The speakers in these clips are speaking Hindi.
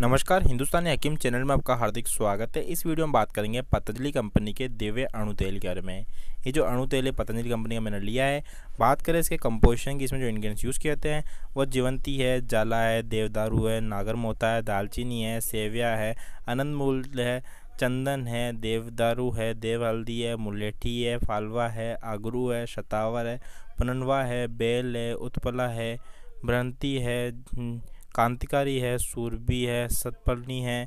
नमस्कार हिंदुस्तानी हकीम चैनल में आपका हार्दिक स्वागत है इस वीडियो में बात करेंगे पतंजलि कंपनी के अणु अणुतेल के बारे में ये जो अणुतेल है पतंजलि कंपनी का मैंने लिया है बात करें इसके कंपोजिशन की इसमें जो इंग्रेडिएंट्स यूज़ किए जाते हैं वो जीवंती है जाला है देवदारू है नागर मोता है दालचीनी है सेविया है अनंत मूल है चंदन है देवदारू है देव हल्दी है मुलेठी है फालवा है आगरू है शतावर है पुनवा है बेल है उत्पला है भ्रंती है हम्म, कांतिकारी है सूरबी है सतपर्णी है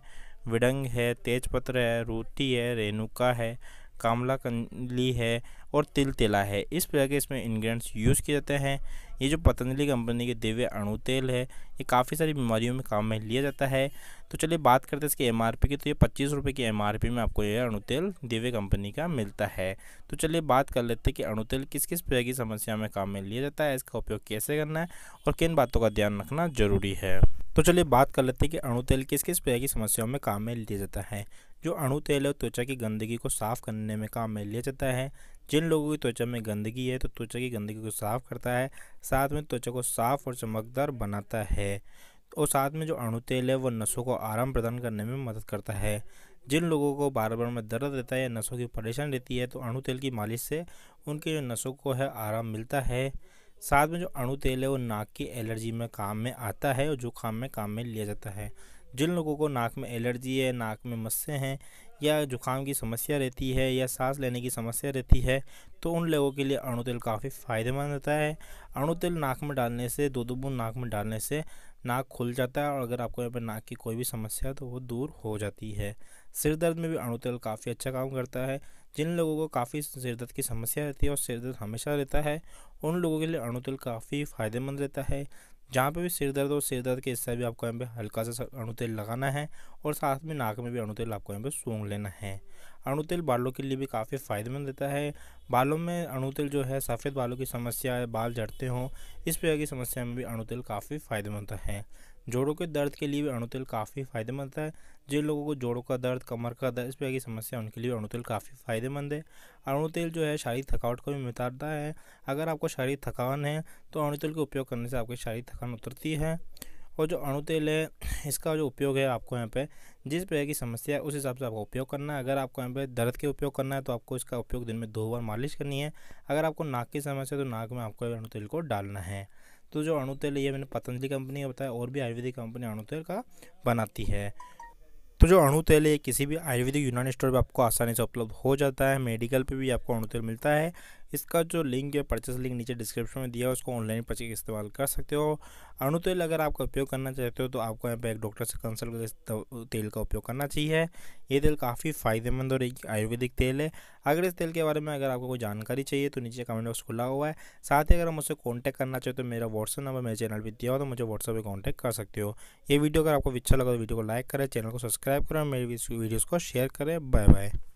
विडंग है तेजपत्र है रोटी है रेणुका है कामला कंदली है और तिल तेला है इस प्रकार के इसमें इन्ग्रीडियंट्स यूज़ किए जाते हैं ये जो पतंजलि कंपनी के दिव्य अणु तेल है ये काफ़ी सारी बीमारियों में काम में लिया जाता है तो चलिए बात करते हैं इसके एम की तो ये पच्चीस रुपये की एम में आपको ये अणु तेल दिव्य कंपनी का मिलता है तो चलिए बात कर लेते हैं कि अणु तेल किस किस प्रकार की समस्या में काम में लिया जाता है इसका उपयोग कैसे करना है और किन बातों का ध्यान रखना ज़रूरी है तो चलिए बात कर लेते हैं कि अणु तेल किस किस प्रकार की समस्याओं में काम में लिया जाता है जो अणु तेल है त्वचा की गंदगी को साफ करने में काम में लिया जाता है जिन लोगों की त्वचा में गंदगी है तो त्वचा की गंदगी को साफ करता है साथ में त्वचा को साफ और चमकदार बनाता है और साथ में जो अणु तेल है वह नसों को आराम प्रदान करने में मदद करता है जिन लोगों को बार बार में दर्द रहता है या नसों की परेशानी रहती है तो अणु तेल की मालिश से उनके जो नसों को है आराम मिलता है साथ में जो अणु तेल है वो नाक की एलर्जी में काम में आता है और जुकाम में काम में लिया जाता है जिन लोगों को नाक में एलर्जी है नाक में मस्से हैं या जुकाम की समस्या रहती है या सांस लेने की समस्या रहती है तो उन लोगों के लिए अणुतिल काफ़ी फ़ायदेमंद होता है अणुतिल नाक में डालने से दो दो बूंद नाक में डालने से नाक खुल जाता है और अगर आपको यहाँ पर नाक की कोई भी समस्या है तो वो दूर हो जाती है सिर दर्द में भी अणुतिल काफ़ी अच्छा काम करता है जिन लोगों को काफ़ी सिर दर्द की समस्या रहती है और सिर दर्द हमेशा रहता है उन लोगों के लिए अणुतिल काफ़ी फ़ायदेमंद रहता है जहाँ पे भी सिर दर्द हो सिर दर्द के हिस्सा भी आपको यहाँ पे हल्का सा अणुतेल लगाना है और साथ में नाक में भी अणुतेल आपको यहाँ पे सूंघ लेना है अणुतेल बालों के लिए भी काफ़ी फ़ायदेमंद रहता है बालों में अणुतेल जो है सफ़ेद बालों की समस्या है बाल झड़ते हों इस प्रकार की समस्या में भी अणुतेल काफ़ी फ़ायदेमंद है जोड़ों के दर्द के लिए भी तेल काफ़ी फायदेमंद है जिन लोगों को जोड़ों का दर्द कमर का दर्द इस तरह की समस्या उनके लिए तेल काफ़ी फायदेमंद है तेल जो है शारीरिक थकावट को भी मितारता है अगर आपको शारीरिक थकान है तो तेल के उपयोग करने से आपकी शारीरिक थकान उतरती है और जो अणुतेल है इसका जो उपयोग है आपको यहाँ पे जिस प्रकार की समस्या है उस हिसाब से आपको उपयोग करना है अगर आपको यहाँ पे दर्द के उपयोग करना है तो आपको इसका उपयोग दिन में दो बार मालिश करनी है अगर आपको नाक की समस्या है तो नाक में आपको अणुतेल को डालना है तो जो अणु तेल ये मैंने पतंजलि कंपनी का बताया और भी आयुर्वेदिक कंपनी अणु तेल का बनाती है तो जो अणु तेल है किसी भी आयुर्वेदिक यूनानी स्टोर पर आपको आसानी से उपलब्ध हो जाता है मेडिकल पे भी आपको अणु तेल मिलता है इसका जो लिंक है परचेस लिंक नीचे डिस्क्रिप्शन में दिया है उसको ऑनलाइन परचेज इस्तेमाल कर सकते हो तेल अगर आपका उपयोग करना चाहते हो तो आपको यहाँ पर एक डॉक्टर से कंसल्ट कर तेल का उपयोग करना चाहिए ये तेल काफ़ी फ़ायदेमंद और एक आयुर्वेदिक तेल है अगर इस तेल के बारे में अगर आपको कोई जानकारी चाहिए तो नीचे कमेंट बॉक्स खुला हुआ है साथ ही अगर मुझसे कॉन्टैक्ट करना हो तो मेरा व्हाट्सअप नंबर मेरे चैनल पर दिया हो तो मुझे व्हाट्सअप पर कॉन्टैक्ट कर सकते हो ये वीडियो अगर आपको अच्छा लगा तो वीडियो को लाइक करें चैनल को सब्सक्राइब करें मेरी वीडियोज़ को शेयर करें बाय बाय